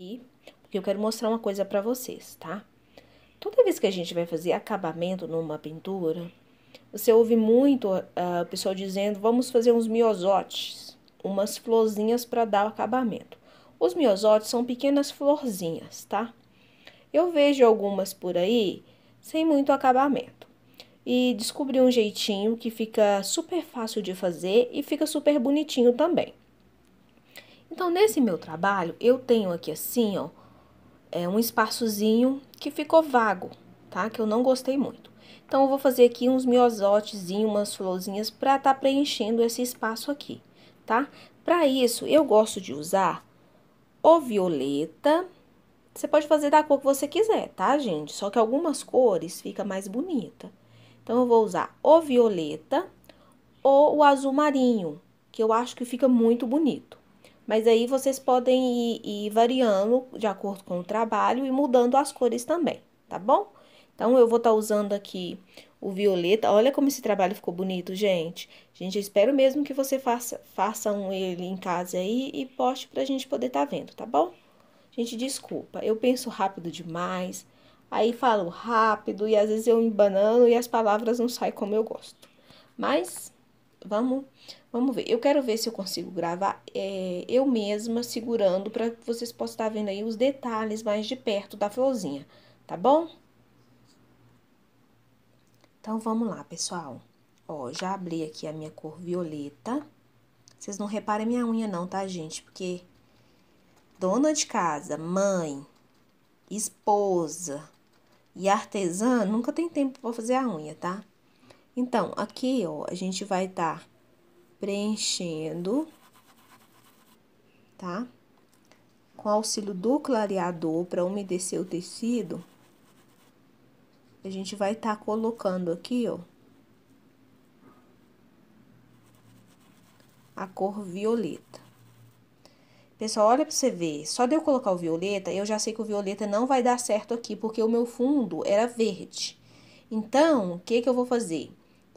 aqui, porque eu quero mostrar uma coisa para vocês, tá? Toda vez que a gente vai fazer acabamento numa pintura, você ouve muito ah, o pessoa pessoal dizendo, vamos fazer uns miosotes, umas florzinhas para dar o acabamento. Os miosotes são pequenas florzinhas, tá? Eu vejo algumas por aí sem muito acabamento. E descobri um jeitinho que fica super fácil de fazer e fica super bonitinho também. Então, nesse meu trabalho, eu tenho aqui assim, ó, é um espaçozinho que ficou vago, tá? Que eu não gostei muito. Então, eu vou fazer aqui uns miosotezinhos, umas florzinhas pra tá preenchendo esse espaço aqui, tá? Pra isso, eu gosto de usar o violeta. Você pode fazer da cor que você quiser, tá, gente? Só que algumas cores fica mais bonita. Então, eu vou usar o violeta ou o azul marinho, que eu acho que fica muito bonito. Mas aí vocês podem ir, ir variando de acordo com o trabalho e mudando as cores também, tá bom? Então, eu vou estar tá usando aqui o violeta. Olha como esse trabalho ficou bonito, gente. Gente, eu espero mesmo que você faça, um ele em casa aí e poste pra gente poder estar tá vendo, tá bom? Gente, desculpa, eu penso rápido demais, aí falo rápido e às vezes eu embanano e as palavras não saem como eu gosto. Mas Vamos, vamos ver. Eu quero ver se eu consigo gravar é, eu mesma segurando para vocês possam estar tá vendo aí os detalhes mais de perto da florzinha, tá bom? Então, vamos lá, pessoal. Ó, já abri aqui a minha cor violeta. Vocês não reparem minha unha não, tá, gente? Porque dona de casa, mãe, esposa e artesã nunca tem tempo para fazer a unha, tá? Então, aqui, ó, a gente vai estar tá preenchendo, tá? Com auxílio do clareador para umedecer o tecido, a gente vai estar tá colocando aqui, ó, a cor violeta. Pessoal, olha para você ver, só de eu colocar o violeta, eu já sei que o violeta não vai dar certo aqui, porque o meu fundo era verde. Então, o que que eu vou fazer?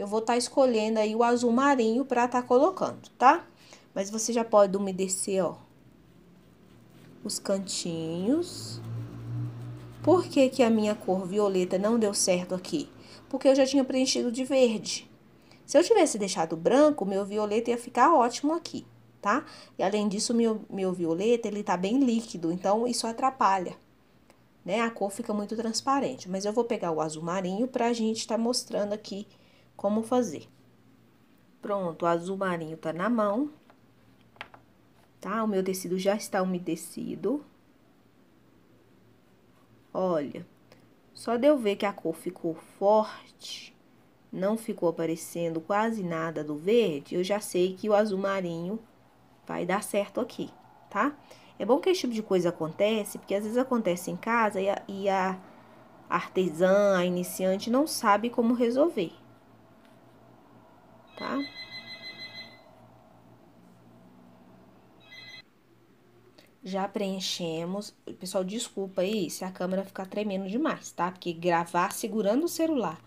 eu vou estar tá escolhendo aí o azul marinho para estar tá colocando, tá? Mas você já pode umedecer, ó, os cantinhos. Por que, que a minha cor violeta não deu certo aqui? Porque eu já tinha preenchido de verde. Se eu tivesse deixado branco, meu violeta ia ficar ótimo aqui, tá? E além disso, meu, meu violeta, ele tá bem líquido, então isso atrapalha, né? A cor fica muito transparente. Mas eu vou pegar o azul marinho pra gente tá mostrando aqui como fazer. Pronto, o azul marinho tá na mão, tá? O meu tecido já está umedecido. Olha, só de eu ver que a cor ficou forte, não ficou aparecendo quase nada do verde, eu já sei que o azul marinho vai dar certo aqui, tá? É bom que esse tipo de coisa acontece, porque às vezes acontece em casa e a, e a artesã, a iniciante, não sabe como resolver tá? Já preenchemos. Pessoal, desculpa aí se a câmera ficar tremendo demais, tá? Porque gravar segurando o celular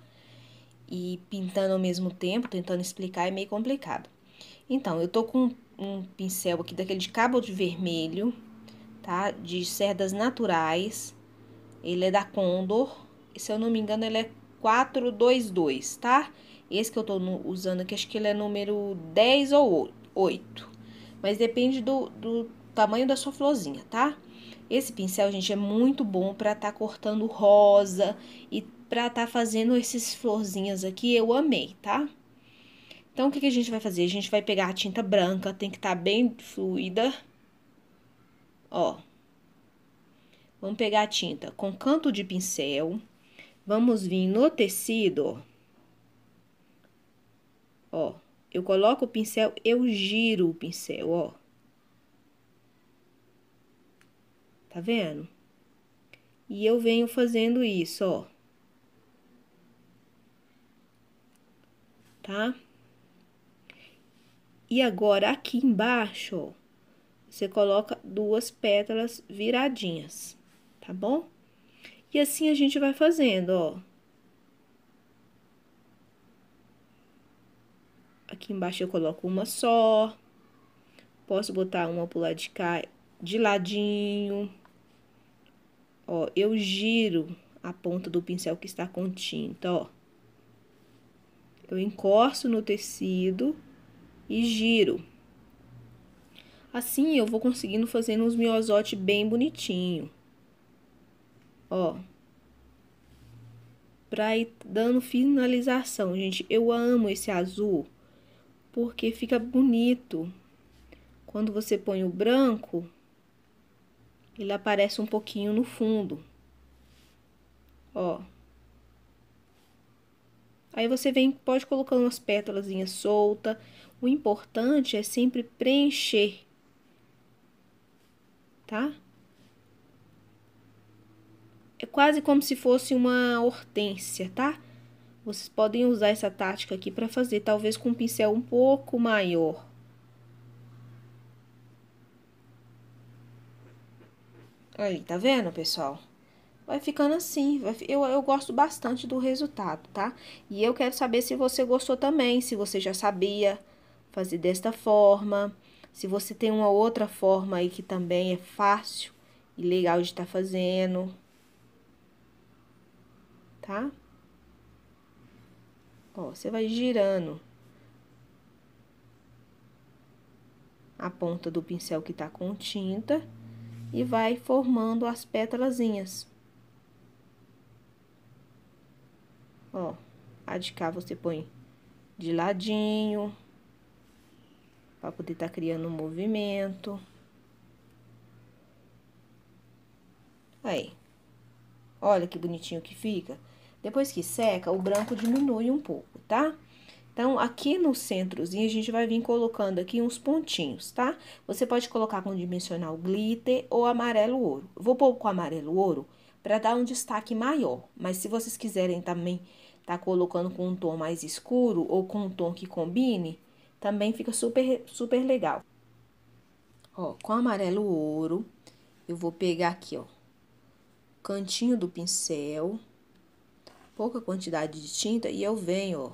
e pintando ao mesmo tempo, tentando explicar, é meio complicado. Então, eu tô com um pincel aqui daquele de cabo de vermelho, tá? De cerdas naturais. Ele é da Condor. E, se eu não me engano, ele é 422, tá? Esse que eu tô usando aqui, acho que ele é número 10 ou 8. Mas depende do, do tamanho da sua florzinha, tá? Esse pincel, gente, é muito bom pra tá cortando rosa e pra tá fazendo esses florzinhas aqui. Eu amei, tá? Então, o que, que a gente vai fazer? A gente vai pegar a tinta branca, tem que estar tá bem fluida. Ó. Vamos pegar a tinta com canto de pincel. Vamos vir no tecido, ó. Ó, eu coloco o pincel, eu giro o pincel, ó. Tá vendo? E eu venho fazendo isso, ó. Tá? E agora, aqui embaixo, ó, você coloca duas pétalas viradinhas, tá bom? E assim a gente vai fazendo, ó. Aqui embaixo eu coloco uma só. Posso botar uma pro lado de cá, de ladinho. Ó, eu giro a ponta do pincel que está com tinta, ó. Eu encosto no tecido e giro. Assim, eu vou conseguindo fazendo uns miosote bem bonitinho. Ó. Pra ir dando finalização, gente. Eu amo esse azul porque fica bonito. Quando você põe o branco, ele aparece um pouquinho no fundo. Ó. Aí você vem, pode colocar umas pétalas soltas. O importante é sempre preencher. Tá? É quase como se fosse uma hortênsia, tá? Vocês podem usar essa tática aqui para fazer talvez com um pincel um pouco maior. Aí, tá vendo, pessoal? Vai ficando assim, eu, eu gosto bastante do resultado, tá? E eu quero saber se você gostou também, se você já sabia fazer desta forma, se você tem uma outra forma aí que também é fácil e legal de estar tá fazendo, tá? Ó, você vai girando a ponta do pincel que tá com tinta e vai formando as pétalazinhas. Ó, a de cá você põe de ladinho, para poder estar tá criando um movimento. Aí. Olha que bonitinho que fica. Depois que seca, o branco diminui um pouco, tá? Então, aqui no centrozinho, a gente vai vir colocando aqui uns pontinhos, tá? Você pode colocar com dimensional glitter ou amarelo ouro. vou pôr com amarelo ouro para dar um destaque maior. Mas se vocês quiserem também tá colocando com um tom mais escuro ou com um tom que combine, também fica super, super legal. Ó, com amarelo ouro, eu vou pegar aqui, ó, cantinho do pincel pouca quantidade de tinta e eu venho, ó,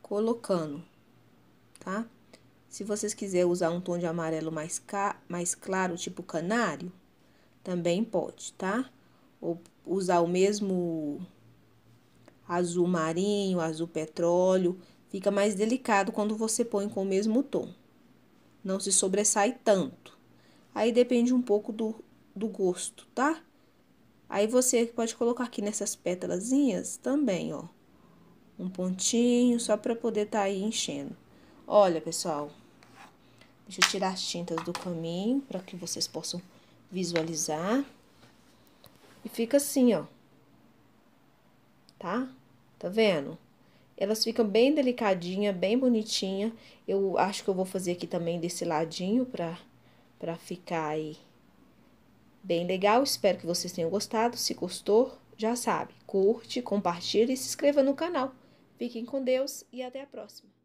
colocando, tá? Se vocês quiserem usar um tom de amarelo mais, mais claro, tipo canário, também pode, tá? Ou usar o mesmo azul marinho, azul petróleo, fica mais delicado quando você põe com o mesmo tom. Não se sobressai tanto. Aí depende um pouco do, do gosto, tá? Aí você pode colocar aqui nessas pétalazinhas também, ó. Um pontinho, só pra poder tá aí enchendo. Olha, pessoal. Deixa eu tirar as tintas do caminho, pra que vocês possam visualizar. E fica assim, ó. Tá? Tá vendo? Elas ficam bem delicadinha, bem bonitinha. Eu acho que eu vou fazer aqui também desse ladinho para pra ficar aí bem legal. Espero que vocês tenham gostado. Se gostou, já sabe, curte, compartilhe e se inscreva no canal. Fiquem com Deus e até a próxima.